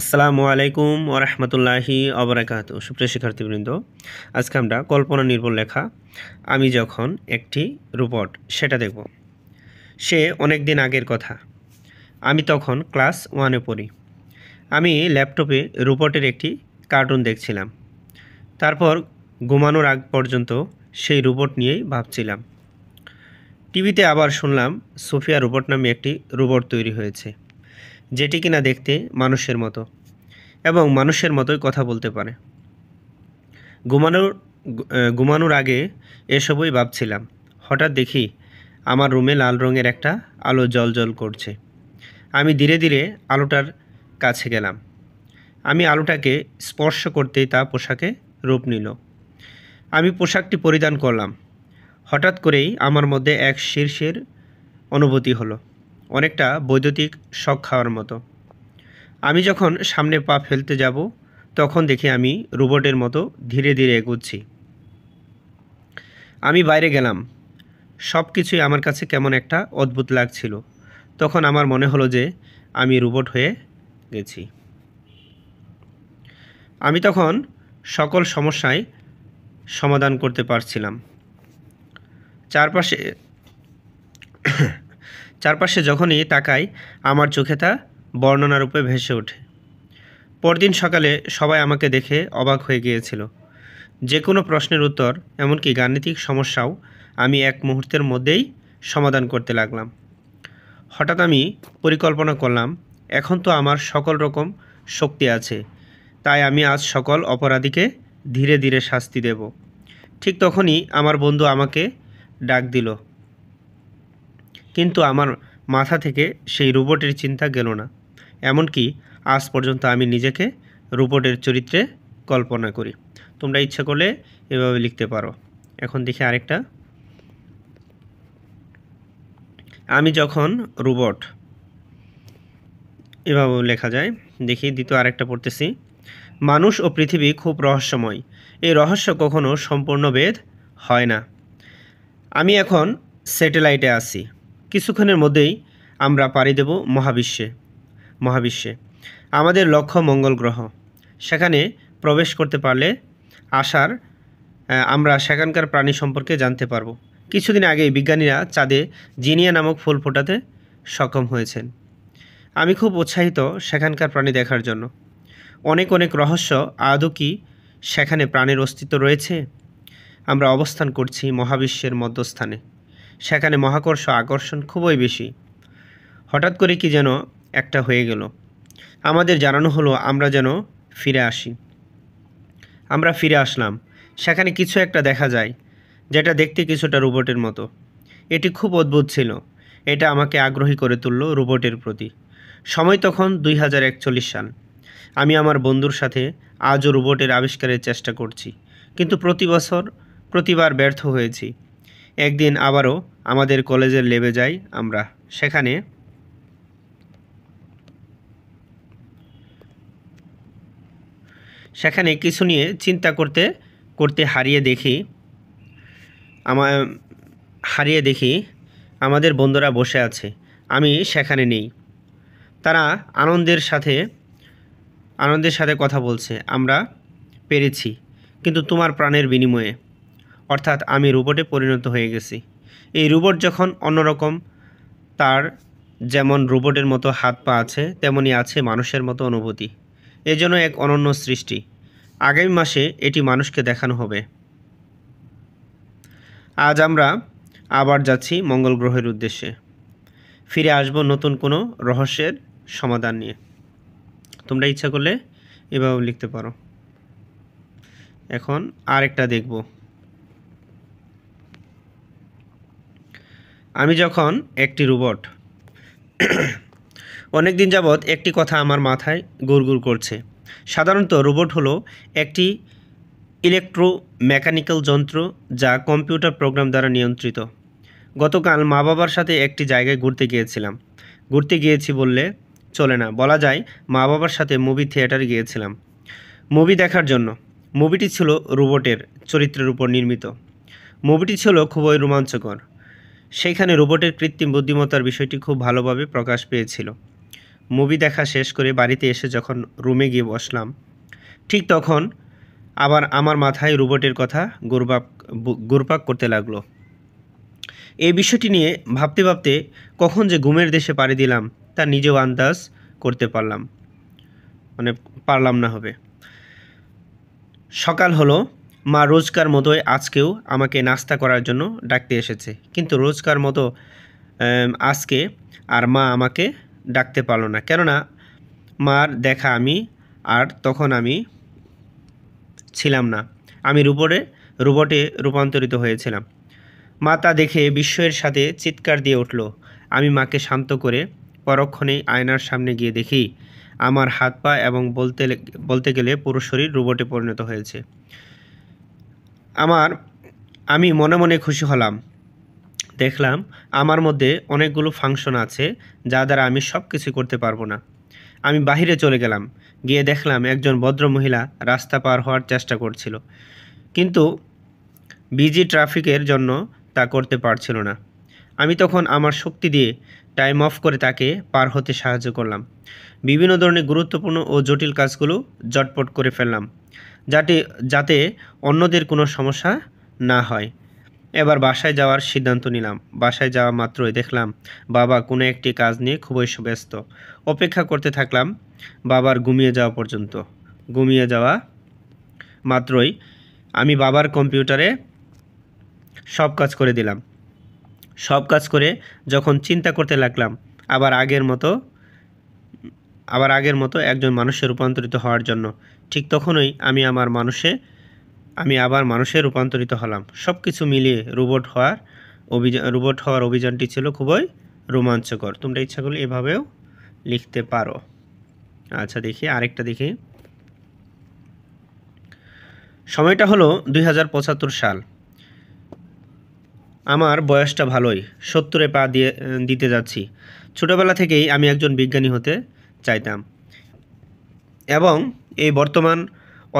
আসসালামু আলাইকুম ওরহমতুল্লাহি অবরাকাত সুপ্রিয় শিক্ষার্থীবৃন্দ আজকে আমরা কল্পনা নির্ভর লেখা আমি যখন একটি রোবট সেটা দেখব সে অনেক দিন আগের কথা আমি তখন ক্লাস ওয়ানে পড়ি আমি ল্যাপটপে রোবটের একটি কার্টুন দেখছিলাম তারপর ঘুমানোর আগ পর্যন্ত সেই রোবট নিয়েই ভাবছিলাম টিভিতে আবার শুনলাম সোফিয়া রোবট নামে একটি রোবট তৈরি হয়েছে যেটি কিনা দেখতে মানুষের মতো এবং মানুষের মতোই কথা বলতে পারে ঘুমানোর ঘুমানোর আগে এসবই ভাবছিলাম হঠাৎ দেখি আমার রুমে লাল রঙের একটা আলো জল করছে আমি ধীরে ধীরে আলোটার কাছে গেলাম আমি আলোটাকে স্পর্শ করতেই তা পোশাকে রূপ নিল আমি পোশাকটি পরিধান করলাম হঠাৎ করেই আমার মধ্যে এক শীর্ষের অনুভূতি হলো অনেকটা বৈদ্যুতিক শখ খাওয়ার মতো আমি যখন সামনে পা ফেলতে যাব তখন দেখি আমি রোবটের মতো ধীরে ধীরে এগুচ্ছি আমি বাইরে গেলাম সব কিছুই আমার কাছে কেমন একটা অদ্ভুত লাগছিল তখন আমার মনে হলো যে আমি রোবট হয়ে গেছি আমি তখন সকল সমস্যায় সমাধান করতে পারছিলাম চারপাশে চারপাশে যখনই তাকাই আমার চোখে তা বর্ণনারূপে ভেসে ওঠে পরদিন সকালে সবাই আমাকে দেখে অবাক হয়ে গিয়েছিল যে কোনো প্রশ্নের উত্তর এমনকি গাণিতিক সমস্যাও আমি এক মুহূর্তের মধ্যেই সমাধান করতে লাগলাম হঠাৎ আমি পরিকল্পনা করলাম এখন তো আমার সকল রকম শক্তি আছে তাই আমি আজ সকল অপরাধীকে ধীরে ধীরে শাস্তি দেব ঠিক তখনই আমার বন্ধু আমাকে ডাক দিল কিন্তু আমার মাথা থেকে সেই রোবটের চিন্তা গেল না এমনকি আজ পর্যন্ত আমি নিজেকে রোবটের চরিত্রে কল্পনা করি তোমরা ইচ্ছা করলে এভাবে লিখতে পারো এখন দেখি আরেকটা আমি যখন রোবট এভাবে লেখা যায় দেখি দ্বিতীয় আরেকটা পড়তেছি মানুষ ও পৃথিবী খুব রহস্যময় এই রহস্য কখনো সম্পূর্ণ বেদ হয় না আমি এখন স্যাটেলাইটে আছি কিছুক্ষণের মধ্যেই আমরা পাড়ি দেব মহাবিশ্বে মহাবিশ্বে আমাদের লক্ষ্য মঙ্গল গ্রহ সেখানে প্রবেশ করতে পারলে আসার আমরা সেখানকার প্রাণী সম্পর্কে জানতে পারব কিছুদিন আগে বিজ্ঞানীরা চাঁদে জিনিয়া নামক ফুল ফোটাতে সক্ষম হয়েছেন আমি খুব উৎসাহিত সেখানকার প্রাণী দেখার জন্য অনেক অনেক রহস্য আদৌ কি সেখানে প্রাণের অস্তিত্ব রয়েছে আমরা অবস্থান করছি মহাবিশ্বের মধ্যস্থানে সেখানে মহাকর্ষ আকর্ষণ খুবই বেশি হঠাৎ করে কি যেন একটা হয়ে গেল আমাদের জানানো হলো আমরা যেন ফিরে আসি আমরা ফিরে আসলাম সেখানে কিছু একটা দেখা যায় যেটা দেখতে কিছুটা রোবটের মতো এটি খুব অদ্ভুত ছিল এটা আমাকে আগ্রহী করে তুলল রোবটের প্রতি সময় তখন দুই হাজার একচল্লিশ সাল আমি আমার বন্ধুর সাথে আজও রোবটের আবিষ্কারের চেষ্টা করছি কিন্তু প্রতি বছর প্রতিবার ব্যর্থ হয়েছি একদিন আবারও আমাদের কলেজের লেবে যাই আমরা সেখানে সেখানে কিছু নিয়ে চিন্তা করতে করতে হারিয়ে দেখি আমার হারিয়ে দেখি আমাদের বন্ধুরা বসে আছে আমি সেখানে নেই তারা আনন্দের সাথে আনন্দের সাথে কথা বলছে আমরা পেরেছি কিন্তু তোমার প্রাণের বিনিময়ে অর্থাৎ আমি রোবটে পরিণত হয়ে গেছি এই রোবট যখন অন্যরকম তার যেমন রোবটের মতো হাত পা আছে তেমনই আছে মানুষের মতো অনুভূতি এজন্য এক অনন্য সৃষ্টি আগামী মাসে এটি মানুষকে দেখানো হবে আজ আমরা আবার যাচ্ছি মঙ্গল গ্রহের উদ্দেশ্যে ফিরে আসব নতুন কোনো রহস্যের সমাধান নিয়ে তোমরা ইচ্ছা করলে এভাবে লিখতে পারো এখন আরেকটা দেখব আমি যখন একটি রোবট অনেক দিন যাবৎ একটি কথা আমার মাথায় গুড় করছে সাধারণত রোবট হলো একটি ইলেকট্রো মেকানিক্যাল যন্ত্র যা কম্পিউটার প্রোগ্রাম দ্বারা নিয়ন্ত্রিত গতকাল মা বাবার সাথে একটি জায়গায় ঘুরতে গিয়েছিলাম ঘুরতে গিয়েছি বললে চলে না বলা যায় মা বাবার সাথে মুভি থিয়েটারে গিয়েছিলাম মুভি দেখার জন্য মুভিটি ছিল রোবটের চরিত্রের উপর নির্মিত মুভিটি ছিল খুবই রোমাঞ্চকর সেইখানে রোবটের কৃত্রিম বুদ্ধিমত্তার বিষয়টি খুব ভালোভাবে প্রকাশ পেয়েছিল মুভি দেখা শেষ করে বাড়িতে এসে যখন রুমে গিয়ে বসলাম ঠিক তখন আবার আমার মাথায় রোবটের কথা গোরবাক গুরপাক করতে লাগলো এই বিষয়টি নিয়ে ভাবতে ভাবতে কখন যে ঘুমের দেশে পাড়ি দিলাম তা নিজেও আন্দাজ করতে পারলাম মানে পারলাম না হবে সকাল হলো মা রোজকার মতোই আজকেও আমাকে নাস্তা করার জন্য ডাকতে এসেছে কিন্তু রোজকার মতো আজকে আর মা আমাকে ডাকতে পারলো না কেননা মার দেখা আমি আর তখন আমি ছিলাম না আমি রোবটে রোবটে রূপান্তরিত হয়েছিলাম মা তা দেখে বিস্ময়ের সাথে চিৎকার দিয়ে উঠল আমি মাকে শান্ত করে পরক্ষণেই আয়নার সামনে গিয়ে দেখি আমার হাত পা এবং বলতে বলতে গেলে পুরো শরীর রোবটে পরিণত হয়েছে আমার আমি মনে মনে খুশি হলাম দেখলাম আমার মধ্যে অনেকগুলো ফাংশন আছে যা দ্বারা আমি সব কিছু করতে পারবো না আমি বাহিরে চলে গেলাম গিয়ে দেখলাম একজন ভদ্র মহিলা রাস্তা পার হওয়ার চেষ্টা করছিল কিন্তু বিজি ট্রাফিকের জন্য তা করতে পারছিল না আমি তখন আমার শক্তি দিয়ে টাইম অফ করে তাকে পার হতে সাহায্য করলাম বিভিন্ন ধরনের গুরুত্বপূর্ণ ও জটিল কাজগুলো জটপট করে ফেললাম যাতে যাতে অন্যদের কোনো সমস্যা না হয় এবার বাসায় যাওয়ার সিদ্ধান্ত নিলাম বাসায় যাওয়া মাত্রই দেখলাম বাবা কোনো একটি কাজ নিয়ে খুবই ব্যস্ত অপেক্ষা করতে থাকলাম বাবার ঘুমিয়ে যাওয়া পর্যন্ত ঘুমিয়ে যাওয়া মাত্রই আমি বাবার কম্পিউটারে সব কাজ করে দিলাম সব কাজ করে যখন চিন্তা করতে লাগলাম আবার আগের মতো আবার আগের মতো একজন মানুষে রূপান্তরিত হওয়ার জন্য ঠিক তখনই আমি আমার মানুষে আমি আবার মানুষে রূপান্তরিত হলাম সব কিছু মিলিয়ে রোবট হওয়ার অভিযান রোবট হওয়ার অভিযানটি ছিল খুবই রোমাঞ্চকর তোমরা ইচ্ছা করলে এভাবেও লিখতে পারো আচ্ছা দেখি আরেকটা দেখি সময়টা হলো দুই সাল আমার বয়সটা ভালোই সত্তরে পা দিয়ে দিতে যাচ্ছি ছোটোবেলা থেকেই আমি একজন বিজ্ঞানী হতে চাইতাম এবং এই বর্তমান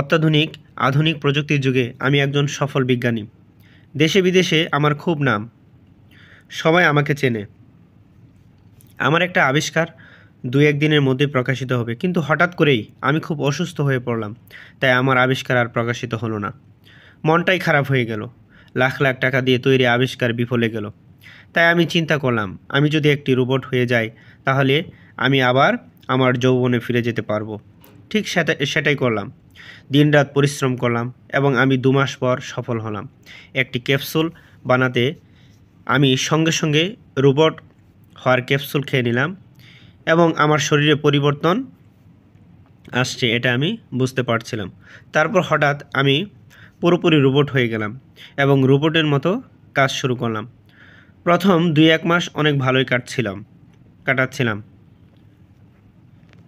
অত্যাধুনিক আধুনিক প্রযুক্তির যুগে আমি একজন সফল বিজ্ঞানী দেশে বিদেশে আমার খুব নাম সবাই আমাকে চেনে আমার একটা আবিষ্কার দু একদিনের মধ্যে প্রকাশিত হবে কিন্তু হঠাৎ করেই আমি খুব অসুস্থ হয়ে পড়লাম তাই আমার আবিষ্কার আর প্রকাশিত হলো না মনটাই খারাপ হয়ে গেল লাখ লাখ টাকা দিয়ে তৈরি আবিষ্কার বিফলে গেল তাই আমি চিন্তা করলাম আমি যদি একটি রোবট হয়ে যাই তাহলে আমি আবার আমার যৌবনে ফিরে যেতে পারবো ঠিক সেটাই করলাম দিনরাত পরিশ্রম করলাম এবং আমি দু মাস পর সফল হলাম একটি ক্যাপসুল বানাতে আমি সঙ্গে সঙ্গে রোবট হওয়ার ক্যাপসুল খেয়ে নিলাম এবং আমার শরীরে পরিবর্তন আসছে এটা আমি বুঝতে পারছিলাম তারপর হঠাৎ আমি পুরোপুরি রোবট হয়ে গেলাম এবং রোবটের মতো কাজ শুরু করলাম প্রথম দুই এক মাস অনেক ভালোই কাটছিলাম কাটাচ্ছিলাম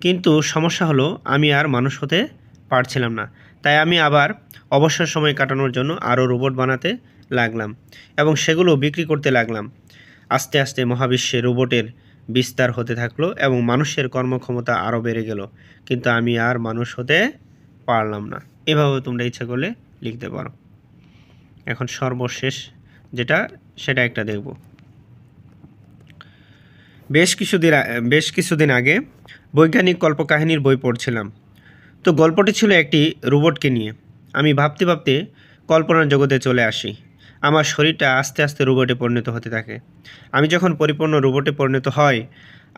কিন্তু সমস্যা হলো আমি আর মানুষ হতে পারছিলাম না তাই আমি আবার অবসর সময় কাটানোর জন্য আরও রোবট বানাতে লাগলাম এবং সেগুলো বিক্রি করতে লাগলাম আস্তে আস্তে মহাবিশ্বে রোবটের বিস্তার হতে থাকলো এবং মানুষের কর্মক্ষমতা আরও বেড়ে গেল কিন্তু আমি আর মানুষ হতে পারলাম না এভাবে তোমরা ইচ্ছা করলে লিখতে পারো এখন সর্বশেষ যেটা সেটা একটা দেখব বেশ কিছুদিন বেশ কিছুদিন আগে বৈজ্ঞানিক কল্পকাহিনীর বই পড়ছিলাম তো গল্পটি ছিল একটি রোবটকে নিয়ে আমি ভাবতে ভাবতে কল্পনার জগতে চলে আসি আমার শরীরটা আস্তে আস্তে রোবটে পরিণত হতে থাকে আমি যখন পরিপূর্ণ রোবটে পরিণত হয়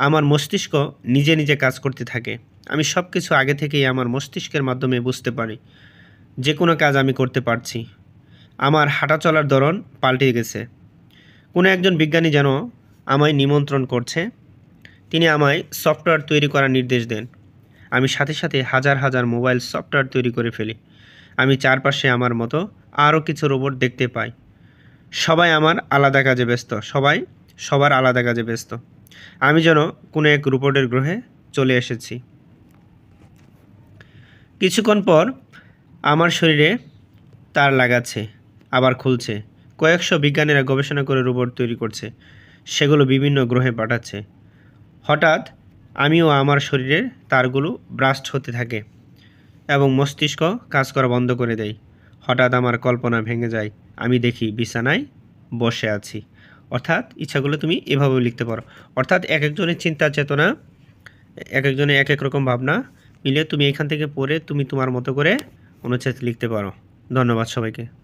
আমার মস্তিষ্ক নিজে নিজে কাজ করতে থাকে আমি সব কিছু আগে থেকেই আমার মস্তিষ্কের মাধ্যমে বুঝতে পারি যে কোনো কাজ আমি করতে পারছি আমার হাঁটা চলার ধরন পাল্টে গেছে কোনো একজন বিজ্ঞানী যেন আমায় নিমন্ত্রণ করছে তিনি আমায় সফটওয়্যার তৈরি করার নির্দেশ দেন আমি সাথে সাথে হাজার হাজার মোবাইল সফটওয়্যার তৈরি করে ফেলি আমি চারপাশে আমার মতো আরও কিছু রোবট দেখতে পাই সবাই আমার আলাদা কাজে ব্যস্ত সবাই সবার আলাদা কাজে ব্যস্ত আমি যেন কোনো এক রোবটের গ্রহে চলে এসেছি কিছুক্ষণ পর আমার শরীরে তার লাগাচ্ছে আবার খুলছে কয়েকশো বিজ্ঞানীরা গবেষণা করে রোবট তৈরি করছে সেগুলো বিভিন্ন গ্রহে পাঠাচ্ছে হঠাৎ আমি ও আমার শরীরের তারগুলো ব্রাস্ট হতে থাকে এবং মস্তিষ্ক কাজ করা বন্ধ করে দেয় হঠাৎ আমার কল্পনা ভেঙে যায় আমি দেখি বিছানায় বসে আছি অর্থাৎ ইচ্ছাগুলো তুমি এভাবেও লিখতে পারো অর্থাৎ এক একজনের চিন্তা চেতনা এক একজনের এক এক রকম ভাবনা মিলে তুমি এখান থেকে পড়ে তুমি তোমার মতো করে অনুচ্ছেদ লিখতে পারো ধন্যবাদ সবাইকে